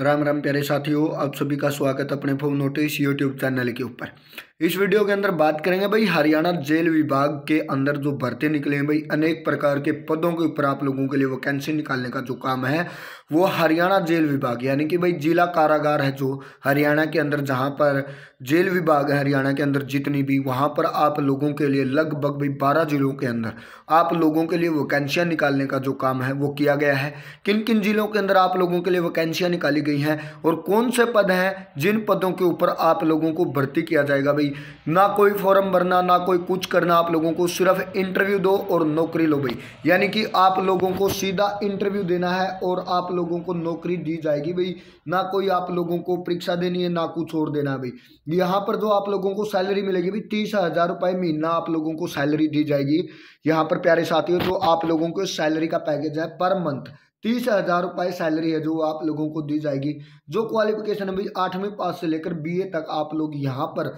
राम राम प्यारे साथियों आप सभी का स्वागत अपने फोन नोटिस यूट्यूब चैनल के ऊपर इस वीडियो के अंदर बात करेंगे भाई हरियाणा जेल विभाग के अंदर जो भर्ती निकले हैं भाई अनेक प्रकार के पदों के ऊपर आप लोगों के लिए वैकेंसी निकालने का जो काम है वो हरियाणा जेल विभाग यानी कि भाई जिला कारागार है जो हरियाणा के अंदर जहाँ पर जेल विभाग है हरियाणा के अंदर जितनी भी वहाँ पर आप लोगों के लिए लगभग भाई बारह जिलों के अंदर आप लोगों के लिए वैकेंसियाँ निकालने का जो काम है वो किया गया है किन किन जिलों के अंदर आप लोगों के लिए वैकेंसियाँ निकाली गई हैं और कौन से पद हैं जिन पदों के ऊपर आप लोगों को भर्ती किया जाएगा भाई भाई ना कोई फॉर्म भरना ना कोई कुछ करना आप लोगों को सिर्फ इंटरव्यू दो और नौकरी लो भाई यानी कि आप लोगों को सीधा इंटरव्यू देना है और आप लोगों को नौकरी दी जाएगी भाई ना कोई आप लोगों को परीक्षा देनी है ना कुछ और देना है भाई यहाँ पर जो आप लोगों को सैलरी मिलेगी भाई तीस हज़ार रुपये महीना आप लोगों को सैलरी दी जाएगी यहाँ पर प्यारे साथियों जो आप लोगों को सैलरी का पैकेज है पर मंथ तीस हजार रुपये सैलरी है जो आप लोगों को दी जाएगी जो क्वालिफिकेशन अभी आठवीं पास से लेकर बीए तक आप लोग यहाँ पर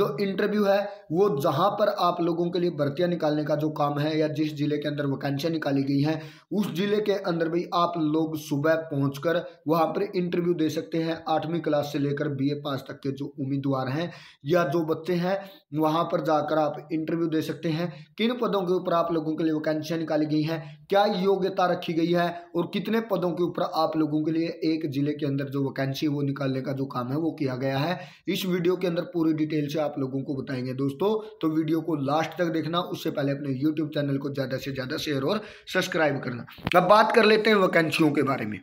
जो इंटरव्यू है वो जहाँ पर आप लोगों के लिए भर्तियाँ निकालने का जो काम है या जिस जिले के अंदर वैकेंसियाँ निकाली गई हैं उस जिले के अंदर भी आप लोग सुबह पहुँच कर वहाँ पर इंटरव्यू दे सकते हैं आठवीं क्लास से लेकर बी पास तक के जो उम्मीदवार हैं या जो बच्चे हैं वहाँ पर जाकर आप इंटरव्यू दे सकते हैं किन पदों के ऊपर आप लोगों के लिए वैकेंसियाँ निकाली गई हैं क्या योग्यता रखी गई है और कितने पदों के ऊपर आप लोगों के लिए एक जिले के अंदर जो वैकेंसी वो निकालने का जो काम है वो किया गया है इस वीडियो के अंदर पूरी डिटेल से आप लोगों को बताएंगे दोस्तों तो वीडियो को लास्ट तक देखना उससे पहले अपने यूट्यूब चैनल को ज़्यादा से ज़्यादा शेयर और सब्सक्राइब करना अब बात कर लेते हैं वैकेंसियों के बारे में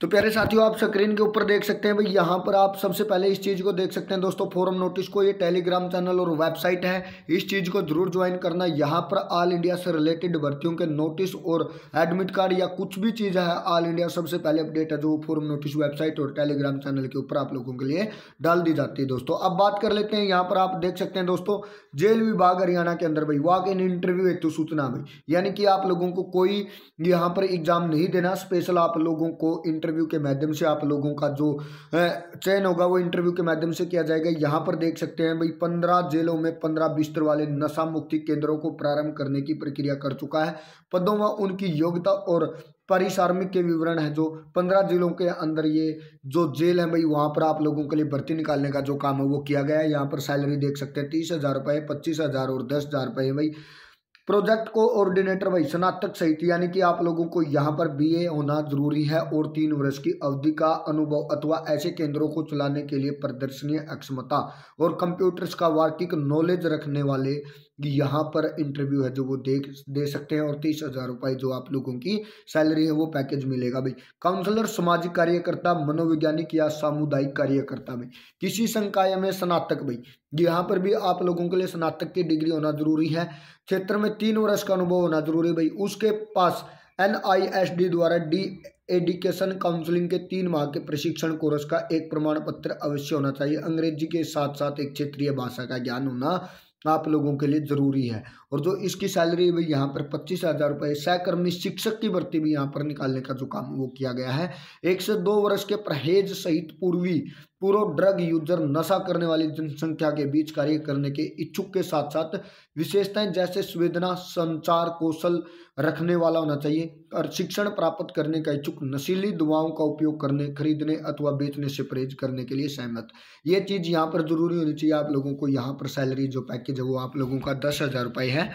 तो प्यारे साथियों आप स्क्रीन के ऊपर देख सकते हैं भाई यहाँ पर आप सबसे पहले इस चीज़ को देख सकते हैं दोस्तों फोरम नोटिस को ये टेलीग्राम चैनल और वेबसाइट है इस चीज़ को जरूर ज्वाइन करना यहाँ पर ऑल इंडिया से रिलेटेड भर्तियों के नोटिस और एडमिट कार्ड या कुछ भी चीज़ है ऑल इंडिया सबसे पहले अपडेट है जो फोरम नोटिस वेबसाइट और टेलीग्राम चैनल के ऊपर आप लोगों के लिए डाल दी जाती है दोस्तों अब बात कर लेते हैं यहाँ पर आप देख सकते हैं दोस्तों जेल विभाग हरियाणा के अंदर भाई वाक इन इंटरव्यू हेतु सूचना भाई यानी कि आप लोगों को कोई यहाँ पर एग्जाम नहीं देना स्पेशल आप लोगों को इंटरव्यू इंटरव्यू के माध्यम से आप लोगों का जो चयन होगा वो इंटरव्यू के माध्यम से किया जाएगा यहाँ पर देख सकते हैं भाई पंद्रह जेलों में पंद्रह बिस्तर वाले नशा मुक्ति केंद्रों को प्रारंभ करने की प्रक्रिया कर चुका है पदों व उनकी योग्यता और परिसार्मिक के विवरण है जो पंद्रह जिलों के अंदर ये जो जेल है भाई वहाँ पर आप लोगों के लिए भर्ती निकालने का जो काम है वो किया गया है यहाँ पर सैलरी देख सकते हैं तीस हज़ार रुपये पच्चीस हज़ार और दस हज़ार रुपये भाई प्रोजेक्ट को ऑर्डिनेटर वही स्नातक सहित यानी कि आप लोगों को यहाँ पर बीए होना जरूरी है और तीन वर्ष की अवधि का अनुभव अथवा ऐसे केंद्रों को चलाने के लिए प्रदर्शनीय अक्षमता और कंप्यूटर्स का वार्षिक नॉलेज रखने वाले यहाँ पर इंटरव्यू है जो वो देख दे सकते हैं और तीस हजार रुपए जो आप लोगों की सैलरी है वो पैकेज मिलेगा भाई काउंसलर सामाजिक कार्यकर्ता मनोवैज्ञानिक या सामुदायिक कार्यकर्ता भाई किसी संकाय में स्नातक भाई यहाँ पर भी आप लोगों के लिए स्नातक की डिग्री होना जरूरी है क्षेत्र में तीन वर्ष का अनुभव होना जरूरी भाई उसके पास एन आई एस डी द्वारा डी एडुकेशन काउंसलिंग के तीन माह के प्रशिक्षण कोर्स का एक प्रमाण पत्र अवश्य होना चाहिए अंग्रेजी के साथ साथ एक क्षेत्रीय भाषा का ज्ञान होना आप लोगों के लिए ज़रूरी है और जो इसकी सैलरी है भाई यहाँ पर पच्चीस हज़ार रुपये सहकर्मी शिक्षक की भर्ती भी यहाँ पर निकालने का जो काम वो किया गया है एक से दो वर्ष के परहेज सहित पूर्वी पूर्व ड्रग यूजर नशा करने वाली जनसंख्या के बीच कार्य करने के इच्छुक के साथ साथ विशेषताएं जैसे संवेदना संचार कौशल रखने वाला होना चाहिए और शिक्षण प्राप्त करने का इच्छुक नशीली दवाओं का उपयोग करने खरीदने अथवा बेचने से परहेज करने के लिए सहमत ये चीज़ यहाँ पर जरूरी होनी चाहिए आप लोगों को यहाँ पर सैलरी जो पैकेज है वो आप लोगों का दस हज़ार रुपये है है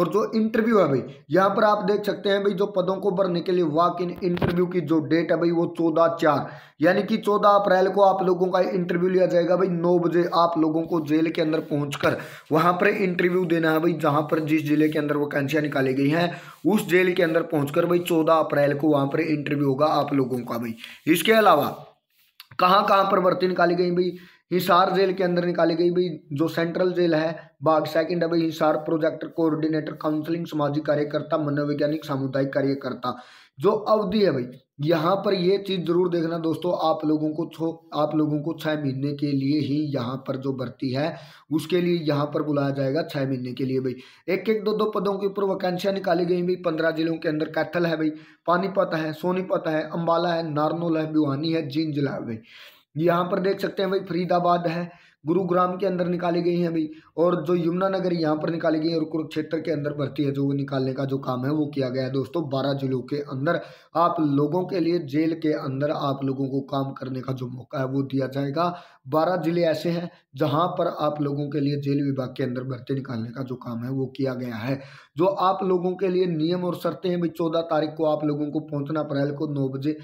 और जो इंटरव्यू है भाई यहाँ पर आप देख सकते हैं भाई जो पदों को भरने के लिए वॉक इन इंटरव्यू की जो डेट है भाई वो चौदह चार यानी कि चौदह अप्रैल को आप लोगों का इंटरव्यू लिया जाएगा भाई नौ बजे आप लोगों को जेल के अंदर पहुंचकर वहां पर इंटरव्यू देना है भाई जहां पर जिस जिले के अंदर वैकेंसियां निकाली गई हैं उस जेल के अंदर पहुंचकर भाई चौदह अप्रैल को वहां पर इंटरव्यू होगा आप लोगों का भाई इसके अलावा कहाँ कहाँ पर भर्ती निकाली गई भाई हिसार जेल के अंदर निकाली गई भाई जो सेंट्रल जेल है बाघ सेकंड है भाई हिसार प्रोजेक्ट कोऑर्डिनेटर काउंसलिंग सामाजिक कार्यकर्ता मनोवैज्ञानिक सामुदायिक कार्यकर्ता जो अवधि है भाई यहाँ पर ये चीज जरूर देखना दोस्तों आप लोगों को छो आप लोगों को छः महीने के लिए ही यहाँ पर जो भर्ती है उसके लिए यहाँ पर बुलाया जाएगा छः महीने के लिए भाई एक एक दो दो पदों के ऊपर वैकेंसियाँ निकाली गई भाई पंद्रह जिलों के अंदर कैथल है भाई पानीपत है सोनीपत है अम्बाला है नारनोल है भिवानी है जींद जिला है भाई यहाँ पर देख सकते हैं भाई फरीदाबाद है गुरुग्राम के अंदर निकाली गई है भाई और जो यमुना नगर यहाँ पर निकाली गई है और कुरुक्षेत्र के अंदर भर्ती है जो निकालने का जो काम है वो किया गया है दोस्तों बारह जिलों के अंदर आप लोगों के लिए जेल के अंदर आप लोगों को काम करने का जो मौका है वो दिया जाएगा बारह जिले ऐसे हैं जहां पर आप लोगों के लिए जेल विभाग के अंदर भर्ती निकालने का जो काम है वो किया गया है जो आप लोगों के लिए नियम और शर्तें हैं भाई चौदह तारीख को आप लोगों को पहुंचना अप्रैल को नौ बजे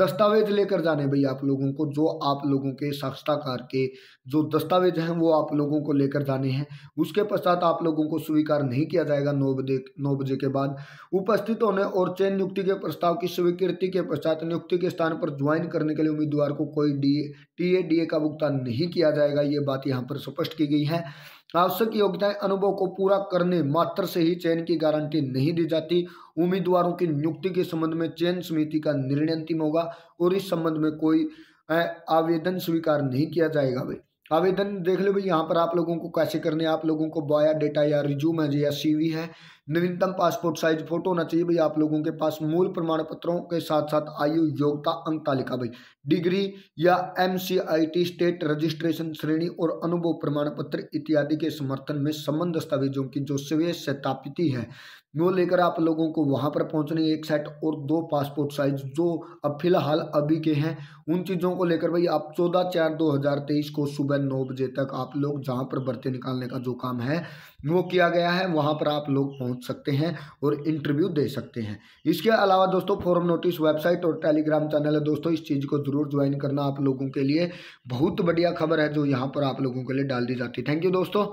दस्तावेज लेकर जाने भाई आप लोगों को जो आप लोगों के साक्षाकार के जो दस्तावेज हैं वो आप लोगों को लेकर जाने हैं उसके पश्चात आप लोगों को स्वीकार नहीं किया जाएगा नौ बजे नौ बजे के बाद उपस्थित होने और चयन नियुक्ति के प्रस्ताव की स्वीकृति के पश्चात नियुक्ति के स्थान पर ज्वाइन करने के लिए उम्मीदवार को कोई D T A D A का भुगतान नहीं किया जाएगा ये बात बात यहाँ पर स्पष्ट की गई है आवश्यक योग्यताएं अनुभव को पूरा करने मात्र से ही चयन की गारंटी नहीं दी जाती उम्मीदवारों की नियुक्ति के संबंध में चयन समिति का निर्णय अंतिम होगा और इस संबंध में कोई आवेदन स्वीकार नहीं किया जाएगा भाई आवेदन देख लो भाई यहाँ पर आप लोगों को कैसे करने आप लोगों को बाया डेटा या रिज्यूम है या सी है नवीनतम पासपोर्ट साइज फोटो होना चाहिए भाई आप लोगों के पास मूल प्रमाण पत्रों के साथ साथ आयु योग्यता अंक तालिका भाई डिग्री या एम स्टेट रजिस्ट्रेशन श्रेणी और अनुभव प्रमाण पत्र इत्यादि के समर्थन में संबंध दस्तावेजों की जो स्वे सत्यापिति है वो लेकर आप लोगों को वहाँ पर पहुँचने एक सेट और दो पासपोर्ट साइज जो अब फिलहाल अभी के हैं उन चीज़ों को लेकर भाई आप चौदह चार दो हज़ार तेईस को सुबह नौ बजे तक आप लोग जहाँ पर भर्ती निकालने का जो काम है वो किया गया है वहाँ पर आप लोग पहुँच पहुंच सकते हैं और इंटरव्यू दे सकते हैं इसके अलावा दोस्तों फॉरम नोटिस वेबसाइट और टेलीग्राम चैनल है दोस्तों इस चीज़ को ज़रूर ज्वाइन करना आप लोगों के लिए बहुत बढ़िया खबर है जो यहाँ पर आप लोगों के लिए डाल दी जाती है थैंक यू दोस्तों